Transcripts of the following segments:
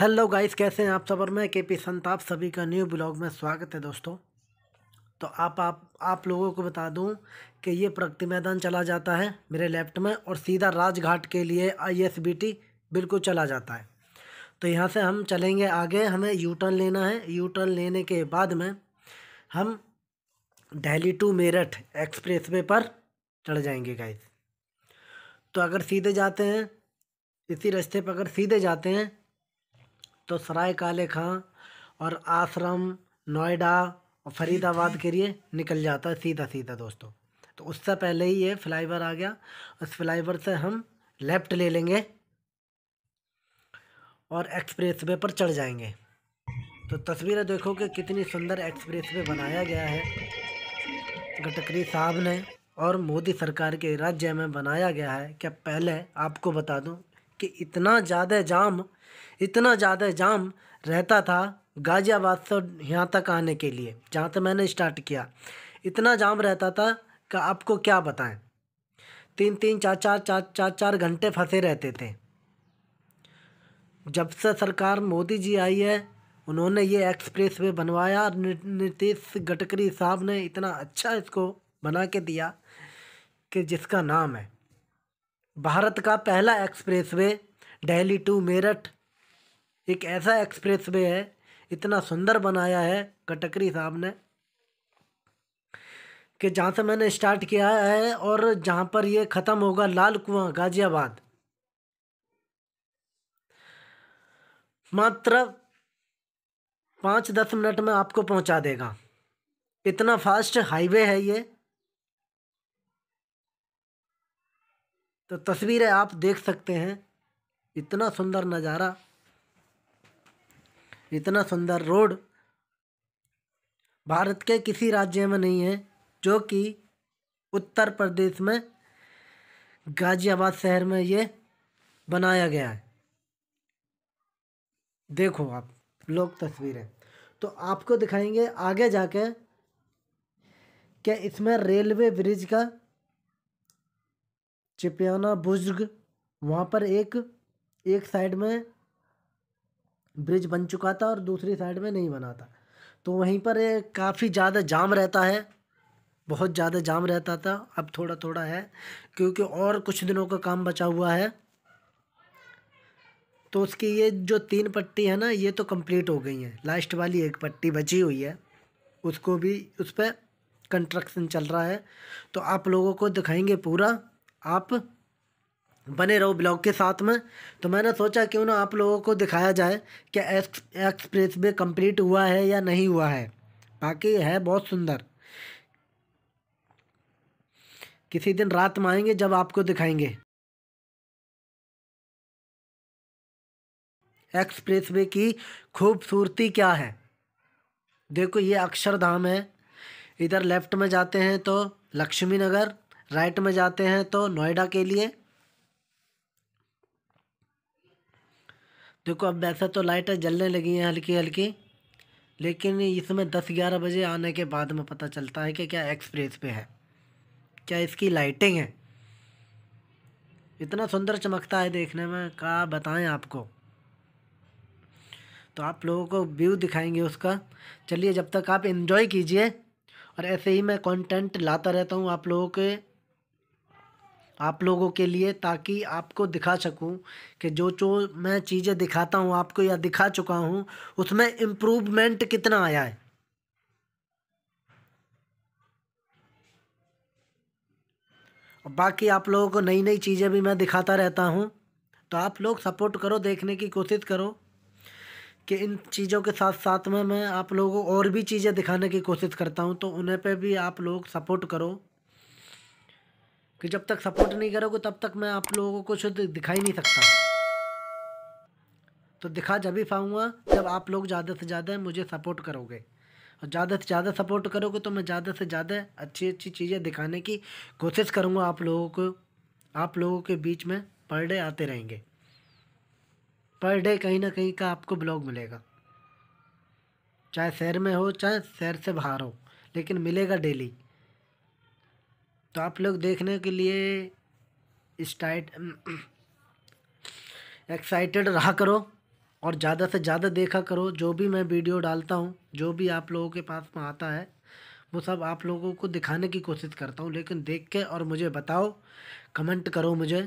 hello guys कैसे हैं आप सब और मैं के पी संताप सभी का न्यू ब्लॉग में स्वागत है दोस्तों तो आप आप आप लोगों को बता दूं कि ये प्रगति मैदान चला जाता है मेरे लेफ्ट में और सीधा राजघाट के लिए आईएसबीटी बिल्कुल चला जाता है तो यहाँ से हम चलेंगे आगे हमें यू टर्न लेना है यू टर्न लेने के बाद में हम दिल्ली टू मेरठ एक्सप्रेस पर चढ़ जाएंगे गाइस तो अगर सीधे जाते हैं इसी रास्ते पर अगर सीधे जाते हैं तो सराय काले खां और आश्रम नोएडा और फरीदाबाद के लिए निकल जाता है सीधा सीधा दोस्तों तो उससे पहले ही ये फ्लाईवर आ गया उस फ्लाईवर से हम लेफ़्ट ले लेंगे और एक्सप्रेस वे पर चढ़ जाएंगे तो तस्वीरें देखो कि कितनी सुंदर एक्सप्रेस वे बनाया गया है गटकरी साहब ने और मोदी सरकार के राज्य में बनाया गया है क्या पहले आपको बता दूं कि इतना ज़्यादा जाम इतना ज़्यादा जाम रहता था गाज़ियाबाद से यहाँ तक आने के लिए जहाँ तक मैंने स्टार्ट किया इतना जाम रहता था कि आपको क्या बताएं तीन तीन चार चार चार चार चार घंटे फंसे रहते थे जब से सरकार मोदी जी आई है उन्होंने ये एक्सप्रेस वे बनवाया नीतीश गडकरी साहब ने इतना अच्छा इसको बना के दिया कि जिसका नाम है भारत का पहला एक्सप्रेसवे दिल्ली टू मेरठ एक ऐसा एक्सप्रेसवे है इतना सुंदर बनाया है कटकरी साहब ने कि जहाँ से मैंने स्टार्ट किया है और जहाँ पर ये ख़त्म होगा लाल कुआं गाजियाबाद मात्र पाँच दस मिनट में आपको पहुँचा देगा इतना फास्ट हाईवे है ये तो तस्वीरें आप देख सकते हैं इतना सुंदर नज़ारा इतना सुंदर रोड भारत के किसी राज्य में नहीं है जो कि उत्तर प्रदेश में गाज़ियाबाद शहर में ये बनाया गया है देखो आप लोग तस्वीरें तो आपको दिखाएंगे आगे जाके क्या इसमें रेलवे ब्रिज का चिपियाना बुजुर्ग वहाँ पर एक एक साइड में ब्रिज बन चुका था और दूसरी साइड में नहीं बना था तो वहीं पर काफ़ी ज़्यादा जाम रहता है बहुत ज़्यादा जाम रहता था अब थोड़ा थोड़ा है क्योंकि और कुछ दिनों का काम बचा हुआ है तो उसकी ये जो तीन पट्टी है ना ये तो कंप्लीट हो गई है लास्ट वाली एक पट्टी बची हुई है उसको भी उस पर कंस्ट्रक्शन चल रहा है तो आप लोगों को दिखाएंगे पूरा आप बने रहो ब्लॉग के साथ में तो मैंने सोचा क्यों ना आप लोगों को दिखाया जाए कि एक्सप्रेस वे कम्प्लीट हुआ है या नहीं हुआ है बाकी है बहुत सुंदर किसी दिन रात में आएंगे जब आपको दिखाएंगे एक्सप्रेसवे की खूबसूरती क्या है देखो ये अक्षरधाम है इधर लेफ्ट में जाते हैं तो लक्ष्मी नगर राइट में जाते हैं तो नोएडा के लिए देखो अब वैसे तो लाइटें जलने लगी हैं हल्की हल्की लेकिन इसमें दस ग्यारह बजे आने के बाद में पता चलता है कि क्या एक्सप्रेस पे है क्या इसकी लाइटिंग है इतना सुंदर चमकता है देखने में का बताएं आपको तो आप लोगों को व्यू दिखाएंगे उसका चलिए जब तक आप इन्जॉय कीजिए और ऐसे ही मैं कंटेंट लाता रहता हूँ आप लोगों के आप लोगों के लिए ताकि आपको दिखा सकूं कि जो जो मैं चीज़ें दिखाता हूं आपको या दिखा चुका हूं उसमें इम्प्रूवमेंट कितना आया है बाकी आप लोगों को नई नई चीज़ें भी मैं दिखाता रहता हूं तो आप लोग सपोर्ट करो देखने की कोशिश करो कि इन चीज़ों के साथ साथ में मैं आप लोगों को और भी चीज़ें दिखाने की कोशिश करता हूँ तो उन्हें पे भी आप लोग सपोर्ट करो कि जब तक सपोर्ट नहीं करोगे तब तक मैं आप लोगों को कुछ दिखा ही नहीं सकता तो दिखा जब ही पाऊँगा जब आप लोग ज़्यादा से ज़्यादा मुझे सपोर्ट करोगे और ज़्यादा से ज़्यादा सपोर्ट करोगे तो मैं ज़्यादा से ज़्यादा अच्छी अच्छी चीज़ें दिखाने की कोशिश करूँगा आप लोगों को आप लोगों के बीच में पर डे आते रहेंगे पर डे कहीं ना कहीं का आपको ब्लॉग मिलेगा चाहे शहर में हो चाहे शहर से बाहर हो लेकिन मिलेगा डेली तो आप लोग देखने के लिए स्टाइट एक्साइटेड रहा करो और ज़्यादा से ज़्यादा देखा करो जो भी मैं वीडियो डालता हूँ जो भी आप लोगों के पास में आता है वो सब आप लोगों को दिखाने की कोशिश करता हूँ लेकिन देख के और मुझे बताओ कमेंट करो मुझे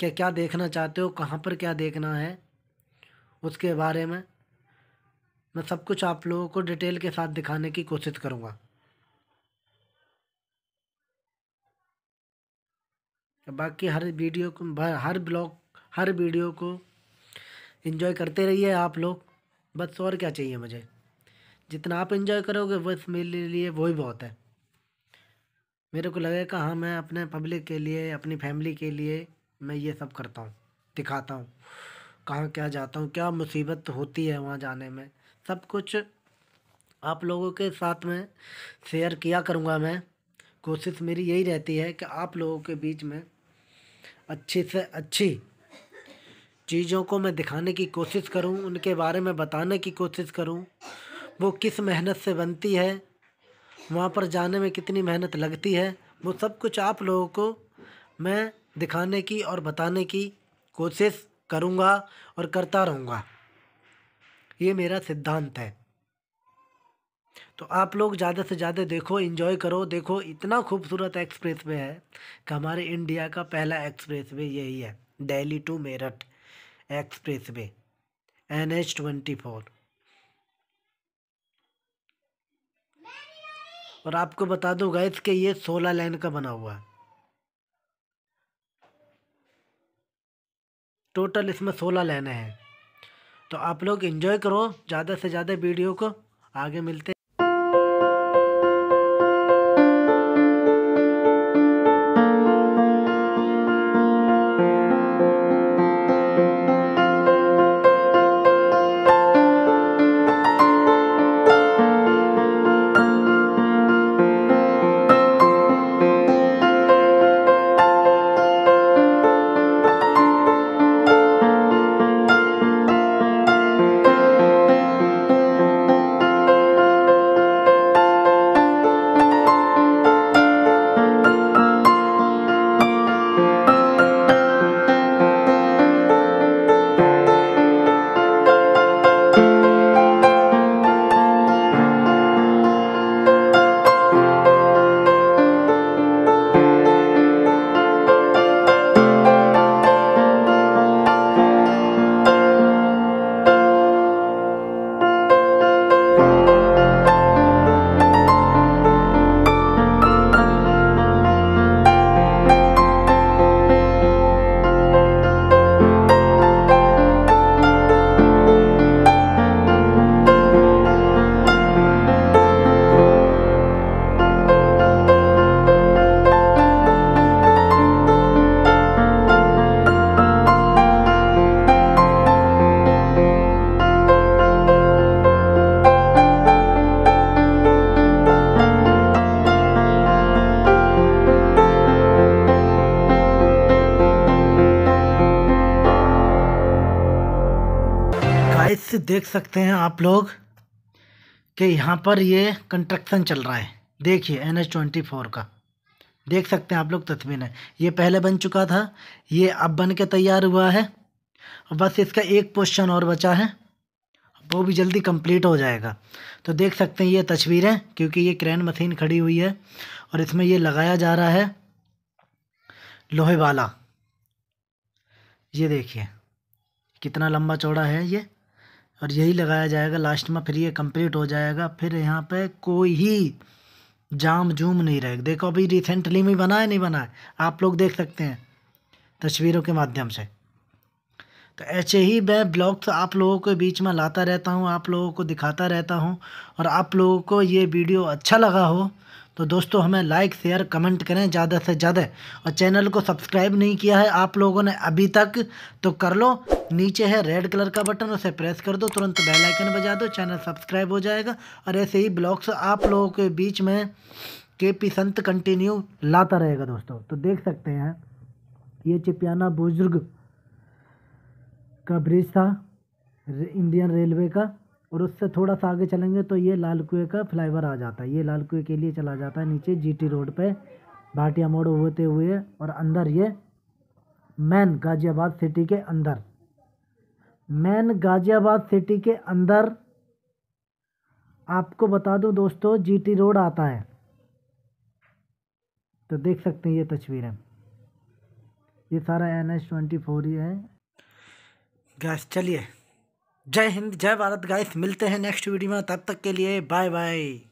क्या क्या देखना चाहते हो कहाँ पर क्या देखना है उसके बारे में मैं सब कुछ आप लोगों को डिटेल के साथ दिखाने की कोशिश करूँगा बाकी हर वीडियो को हर ब्लॉग हर वीडियो को इन्जॉय करते रहिए आप लोग बस और क्या चाहिए मुझे जितना आप इन्जॉय करोगे बस मेरे लिए वही बहुत है मेरे को लगेगा हाँ मैं अपने पब्लिक के लिए अपनी फैमिली के लिए मैं ये सब करता हूँ दिखाता हूँ कहाँ क्या जाता हूँ क्या मुसीबत होती है वहाँ जाने में सब कुछ आप लोगों के साथ में शेयर किया करूँगा मैं कोशिश मेरी यही रहती है कि आप लोगों के बीच में अच्छी से अच्छी चीज़ों को मैं दिखाने की कोशिश करूं उनके बारे में बताने की कोशिश करूं वो किस मेहनत से बनती है वहाँ पर जाने में कितनी मेहनत लगती है वो सब कुछ आप लोगों को मैं दिखाने की और बताने की कोशिश करूँगा और करता रहूँगा ये मेरा सिद्धांत है तो आप लोग ज़्यादा से ज़्यादा देखो इन्जॉय करो देखो इतना खूबसूरत एक्सप्रेस वे है कि हमारे इंडिया का पहला एक्सप्रेस वे यही है Delhi to Meerut express way N H twenty four और आपको बता दूँ गैस के ये सोलह लाइन का बना हुआ है टोटल इसमें सोलह लाइनें हैं तो आप लोग इन्जॉय करो ज़्यादा से ज़्यादा वीडियो को आगे मिलते देख सकते हैं आप लोग कि यहाँ पर ये कंस्ट्रक्शन चल रहा है देखिए एन एच ट्वेंटी फोर का देख सकते हैं आप लोग तस्वीरें ये पहले बन चुका था ये अब बन के तैयार हुआ है बस इसका एक पोर्शन और बचा है वो भी जल्दी कंप्लीट हो जाएगा तो देख सकते हैं ये तस्वीरें क्योंकि ये क्रेन मशीन खड़ी हुई है और इसमें ये लगाया जा रहा है लोहे वाला ये देखिए कितना लंबा चौड़ा है ये और यही लगाया जाएगा लास्ट में फिर ये कंप्लीट हो जाएगा फिर यहाँ पे कोई ही जाम जूम नहीं रहेगा देखो अभी रिसेंटली में बना है नहीं बना है आप लोग देख सकते हैं तस्वीरों के माध्यम से तो ऐसे ही मैं ब्लॉग्स तो आप लोगों के बीच में लाता रहता हूँ आप लोगों को दिखाता रहता हूँ और आप लोगों को ये वीडियो अच्छा लगा हो तो दोस्तों हमें लाइक शेयर कमेंट करें ज़्यादा से ज़्यादा और चैनल को सब्सक्राइब नहीं किया है आप लोगों ने अभी तक तो कर लो नीचे है रेड कलर का बटन उसे प्रेस कर दो तुरंत बेल आइकन बजा दो चैनल सब्सक्राइब हो जाएगा और ऐसे ही ब्लॉग्स आप लोगों के बीच में के पी संत कंटिन्यू लाता रहेगा दोस्तों तो देख सकते हैं ये चिपियाना बुजुर्ग का ब्रिज था इंडियन रेलवे का और उससे थोड़ा सा आगे चलेंगे तो ये लाल कुएँ का फ्लाईवर आ जाता है ये लाल कुएँ के लिए चला जाता है नीचे जीटी रोड पे भाटिया मोड़ होते हुए और अंदर ये मैन गाज़ियाबाद सिटी के अंदर मैन गाज़ियाबाद सिटी के अंदर आपको बता दूं दोस्तों जीटी रोड आता है तो देख सकते हैं ये तस्वीरें ये सारा एन एच ट्वेंटी फोर ही है गैस चलिए जय हिंद जय भारत गाइस मिलते हैं नेक्स्ट वीडियो में तब तक के लिए बाय बाय